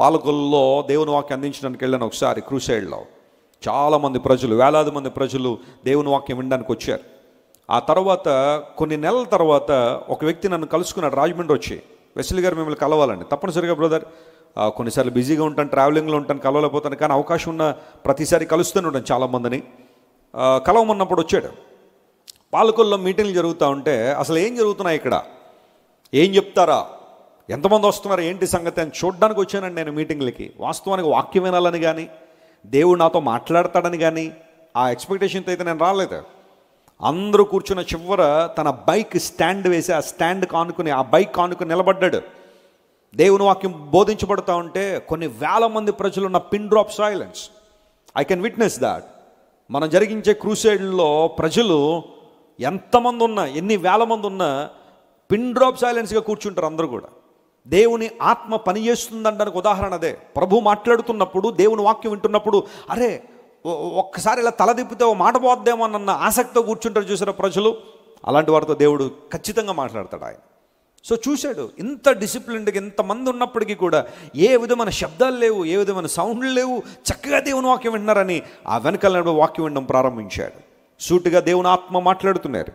పాలకొల్లో దేవుని వాక్యం అందించడానికి వెళ్ళాను ఒకసారి క్రూసైడ్లో చాలామంది ప్రజలు వేలాది మంది ప్రజలు దేవుని వాక్యం వినడానికి వచ్చారు ఆ తర్వాత కొన్ని నెలల తర్వాత ఒక వ్యక్తి నన్ను కలుసుకున్నాడు రాజమండ్రి వచ్చి వెస్లీ గారు మిమ్మల్ని కలవాలండి తప్పనిసరిగా బ్రదర్ కొన్నిసార్లు బిజీగా ఉంటాను ట్రావెలింగ్లో ఉంటాను కలవలేకపోతాను కానీ అవకాశం ఉన్న ప్రతిసారి కలుస్తూనే ఉంటాను చాలామందిని కలవమన్నప్పుడు వచ్చాడు పాలకొల్లో మీటింగ్లు జరుగుతూ ఉంటే అసలు ఏం జరుగుతున్నాయి ఇక్కడ ఏం చెప్తారా ఎంతమంది వస్తున్నారు ఏంటి సంగతి అని చూడ్డానికి వచ్చానండి నేను మీటింగ్లకి వాస్తవానికి వాక్యం వినాలని కానీ దేవుడు నాతో మాట్లాడతాడని కానీ ఆ ఎక్స్పెక్టేషన్తో అయితే నేను రాలేదు అందరూ కూర్చున్న చివర తన బైక్ స్టాండ్ వేసి ఆ స్టాండ్ కానుకుని ఆ బైక్ కానుకుని నిలబడ్డాడు దేవుని వాక్యం బోధించబడతా ఉంటే కొన్ని వేల మంది ప్రజలు ఉన్న pin drop silence I can witness that మనం జరిగించే క్రూసైడ్లో ప్రజలు ఎంతమంది ఉన్నా ఎన్ని వేల మంది ఉన్నా పిన్ డ్రాప్ సైలెన్స్గా కూర్చుంటారు అందరూ కూడా దేవుని ఆత్మ పనిచేస్తుందంటానికి ఉదాహరణ అదే ప్రభు మాట్లాడుతున్నప్పుడు దేవుని వాక్యం వింటున్నప్పుడు అరే ఒక్కసారి ఇలా తలదిప్పితే ఓ మాట పోద్దేమో అన్న ఆసక్తితో కూర్చుంటారు చూసిన ప్రజలు అలాంటి వారితో దేవుడు ఖచ్చితంగా మాట్లాడతాడు ఆయన సో చూశాడు ఇంత డిసిప్లిన్డ్గా ఇంతమంది ఉన్నప్పటికీ కూడా ఏ విధమైన శబ్దాలు లేవు ఏ విధమైన సౌండ్లు లేవు చక్కగా దేవుని వాక్యం వింటున్నారని ఆ వెనకాల వాక్యం వినడం ప్రారంభించాడు సూటిగా దేవుని ఆత్మ మాట్లాడుతున్నారు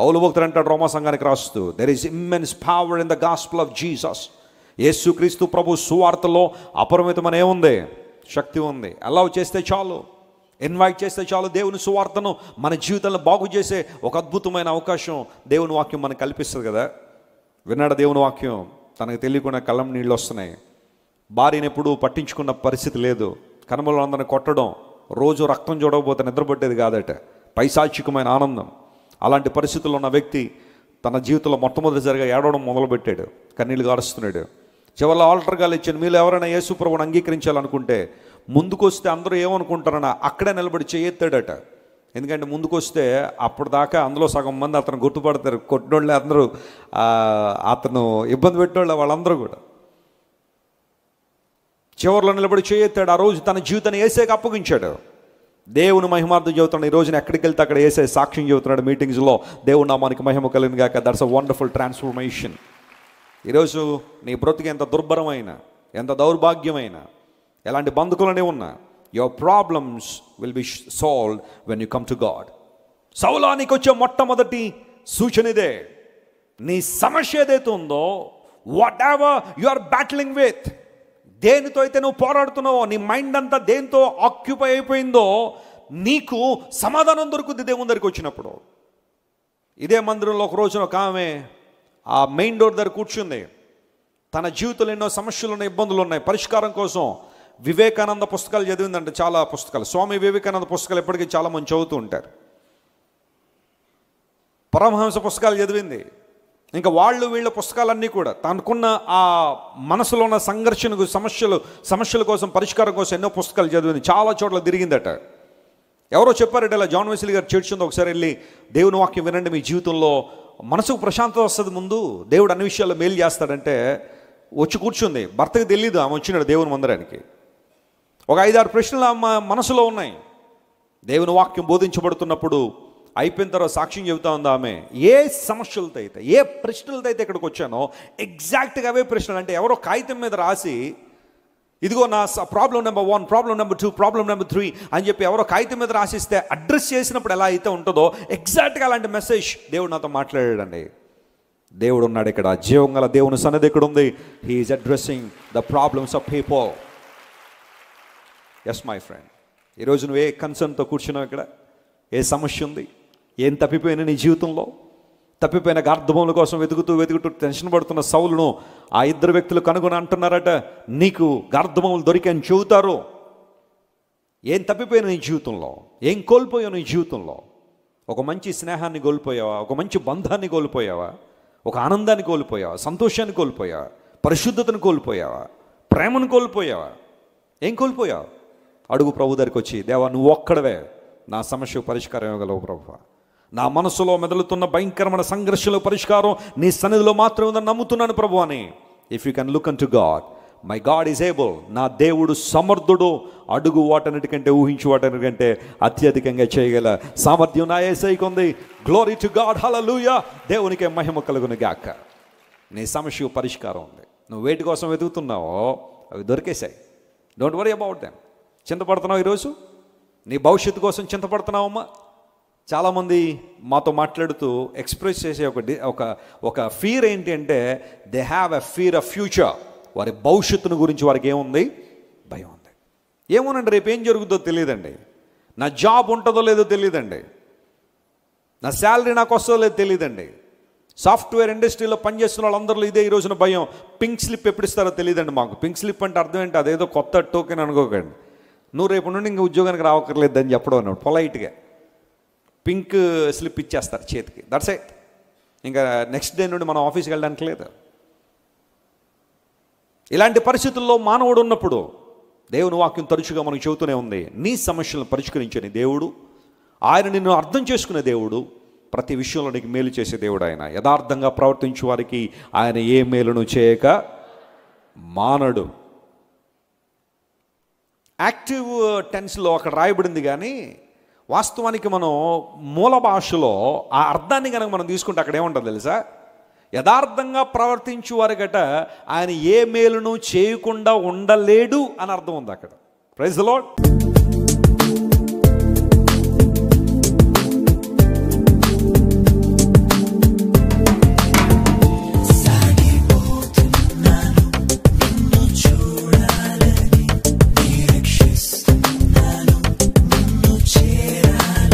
పౌలు భక్తులు అంటాడు రోమా సంఘానికి రాస్తూ there is immense power in the gospel of Jesus క్రీస్తు ప్రభు సువార్తలో అపరిమితమైన ఏముంది శక్తి ఉంది అలా చేస్తే చాలు ఇన్వైట్ చేస్తే చాలు దేవుని సువార్తను మన జీవితంలో బాగు చేసే ఒక అద్భుతమైన అవకాశం దేవుని వాక్యం మనకు కల్పిస్తుంది కదా విన్నాడు దేవుని వాక్యం తనకు తెలియకుండా కళ్ళం నీళ్ళు వస్తున్నాయి భార్యను ఎప్పుడూ పట్టించుకున్న పరిస్థితి లేదు కనుమలు అందరిని కొట్టడం రోజు రక్తం చూడకపోతే నిద్రపట్టేది కాదట పైశాచికమైన ఆనందం అలాంటి పరిస్థితుల్లో ఉన్న వ్యక్తి తన జీవితంలో మొట్టమొదటిసారిగా ఏడవడం మొదలుపెట్టాడు కన్నీళ్ళు గారుస్తున్నాడు చివరిలో ఆల్టర్ గాలి ఇచ్చాను మీరు ఎవరైనా యేసుప్రభుని అంగీకరించాలనుకుంటే ముందుకొస్తే అందరూ ఏమనుకుంటారన్న అక్కడే నిలబడి చేయెత్తాడట ఎందుకంటే ముందుకొస్తే అప్పటిదాకా అందులో సగం మంది అతను గుర్తుపడతారు కొట్టినోళ్ళే అందరూ అతను ఇబ్బంది పెట్టేవాళ్ళ వాళ్ళందరూ కూడా చివరిలో నిలబడి చేయెత్తాడు ఆ రోజు తన జీవితాన్ని వేసేకి అప్పగించాడు దేవుని మహిమార్థం చెబుతున్నాడు ఈ రోజున ఎక్కడికి వెళ్తే అక్కడ వేసే సాక్ష్యం చెబుతున్నాడు మీటింగ్స్లో దేవుడు నామానికి మహిమ కలిగిన గాక దట్స్ అ వండర్ఫుల్ ట్రాన్స్ఫర్మేషన్ ఈరోజు నీ బ్రతుకు ఎంత దుర్భరమైన ఎంత దౌర్భాగ్యమైన ఎలాంటి బంధుకులనే ఉన్నా your problems will be solved when you come to God సౌలానికి వచ్చే మొట్టమొదటి సూచన ఇదే నీ సమస్య ఏదైతే ఉందో whatever you are battling with దేనితో అయితే నువ్వు పోరాడుతున్నావో నీ మైండ్ అంతా దేనితో ఆక్యుపై అయిపోయిందో నీకు సమాధానం దొరుకుద్ది దేవుని దగ్గరికి వచ్చినప్పుడు ఇదే మందిరంలో ఒక రోజున ఒక ఆమె ఆ మెయిన్ డోర్ దగ్గర కూర్చుంది తన జీవితంలో ఎన్నో సమస్యలు ఉన్నాయి ఇబ్బందులు ఉన్నాయి పరిష్కారం కోసం వివేకానంద పుస్తకాలు చదివిందంటే చాలా పుస్తకాలు స్వామి వివేకానంద పుస్తకాలు ఎప్పటికీ చాలా మంది చదువుతూ ఉంటారు పరమహంస పుస్తకాలు చదివింది ఇంకా వాళ్ళు వీళ్ళ పుస్తకాలన్నీ కూడా తనకున్న ఆ మనసులో ఉన్న సంఘర్షణకు సమస్యలు సమస్యల కోసం పరిష్కారం కోసం ఎన్నో పుస్తకాలు చదివింది చాలా చోట్ల తిరిగిందట ఎవరో చెప్పారట ఇలా జాన్ వెస్లీ గారు చేర్చుంది ఒకసారి వెళ్ళి దేవుని వాక్యం వినండి మీ జీవితంలో మనసుకు ప్రశాంతత వస్తుంది ముందు దేవుడు అన్ని విషయాల్లో మేలు చేస్తాడంటే వచ్చి కూర్చుంది భర్తకు తెలియదు ఆమె వచ్చినాడు దేవుని మందిరానికి ఒక ఐదారు ప్రశ్నలు ఆమె మనసులో ఉన్నాయి దేవుని వాక్యం బోధించబడుతున్నప్పుడు అయిపోయిన తర్వాత సాక్ష్యం చెబుతా ఉందా ఆమె ఏ సమస్యలతో అయితే ఏ ప్రశ్నలతో అయితే ఇక్కడికి వచ్చానో ఎగ్జాక్ట్గా అవే ప్రశ్నలు అంటే ఎవరో కాగితం మీద రాసి ఇదిగో నా problem number one problem number two problem number three అని చెప్పి ఎవరో కాగితం మీద రాసిస్తే అడ్రస్ చేసినప్పుడు ఎలా అయితే ఉంటుందో ఎగ్జాక్ట్గా అలాంటి మెసేజ్ దేవుడు నాతో మాట్లాడాడండి దేవుడు ఉన్నాడు ఇక్కడ జీవం గల దేవుని సన్నది ఇక్కడ ఉంది he is addressing the problems of people yes my friend ఈరోజు నువ్వు ఏ కన్సర్న్తో కూర్చున్నావు ఇక్కడ ఏ సమస్య ఉంది ఏం తప్పిపోయినా నీ జీవితంలో తప్పిపోయిన గార్ధముల కోసం వెతుకుతూ వెతుకుతూ టెన్షన్ పడుతున్న సౌలును ఆ ఇద్దరు వ్యక్తులు కనుగొని అంటున్నారట నీకు గార్ధములు దొరికాయని చెబుతారు ఏం తప్పిపోయిన నీ జీవితంలో ఏం కోల్పోయావు నీ జీవితంలో ఒక మంచి స్నేహాన్ని కోల్పోయావా ఒక మంచి బంధాన్ని కోల్పోయావా ఒక ఆనందాన్ని కోల్పోయావా సంతోషాన్ని కోల్పోయావా పరిశుద్ధతను కోల్పోయావా ప్రేమను కోల్పోయావా ఏం కోల్పోయావు అడుగు ప్రభు దగ్గరికి వచ్చి దేవా నువ్వు ఒక్కడవే నా సమస్యకు పరిష్కారం ఇవ్వగలవు ప్రభు నా మనసులో మెదలుతున్న భయంకరమైన సంఘర్షణ పరిష్కారం నీ సన్నిధిలో మాత్రమే ఉందని నమ్ముతున్నాను ప్రభు అని if you can look unto God my God is able నా దేవుడు సమర్థుడు అడుగు వాటన్నిటికంటే ఊహించు వాటన్నిటికంటే అత్యధికంగా చేయగల సామర్థ్యం నా ఏసైకి ఉంది గ్లోరీ టు గాడ్ లూయా దేవునికే మహిమ కలుగును గాక నీ సమస్య పరిష్కారం ఉంది నువ్వు వేటి కోసం వెతుకుతున్నావో అవి దొరికేశాయి డోంట్ వరీ అబౌట్ దెమ్ చింతపడుతున్నావు ఈరోజు నీ భవిష్యత్తు కోసం చింతపడుతున్నావమ్మా చాలామంది మాతో మాట్లాడుతూ ఎక్స్ప్రెస్ చేసే ఒక ఒక ఒక ఫీర్ ఏంటి అంటే they have a fear of future వారి భవిష్యత్తును గురించి వారికి ఏముంది భయం ఉంది ఏమోనండి రేపు ఏం జరుగుతుందో తెలియదండి నా జాబ్ ఉంటుందో లేదో తెలియదండి నా శాలరీ నాకు వస్తుందో లేదో తెలియదండి సాఫ్ట్వేర్ ఇండస్ట్రీలో పనిచేస్తున్న వాళ్ళందరిలో ఇదే ఈ రోజున భయం పింక్ స్లిప్ ఎప్పుడు ఇస్తారో తెలియదండి మాకు పింక్ స్లిప్ అంటే అర్థం ఏంటి అదేదో కొత్త టోకెన్ అనుకోకండి నువ్వు రేపు నుండి ఇంకా ఉద్యోగానికి అని చెప్పడం అన్నాడు పొలైట్గా పింక్ స్లిప్ ఇచ్చేస్తారు చేతికి దట్స్ ఎట్ ఇంకా నెక్స్ట్ డే నుండి మనం ఆఫీస్కి వెళ్ళడానికి లేదు ఇలాంటి పరిస్థితుల్లో మానవుడు ఉన్నప్పుడు దేవుని వాక్యం తరచుగా మనకు చెబుతూనే ఉంది నీ సమస్యలను పరిష్కరించని దేవుడు ఆయన నిన్ను అర్థం చేసుకునే దేవుడు ప్రతి విషయంలో నీకు మేలు చేసే దేవుడు ఆయన యథార్థంగా ప్రవర్తించే వారికి ఆయన ఏ మేలును చేయక మానడు యాక్టివ్ టెన్స్లో అక్కడ రాయబడింది కానీ వాస్తవానికి మనం మూల భాషలో ఆ అర్థాన్ని కనుక మనం తీసుకుంటే అక్కడ ఏముంటుంది తెలుసా యథార్థంగా ప్రవర్తించు వారి గట ఆయన ఏ మేలును చేయకుండా ఉండలేడు అని అర్థం ఉంది అక్కడ ప్రైజ్ లాడ్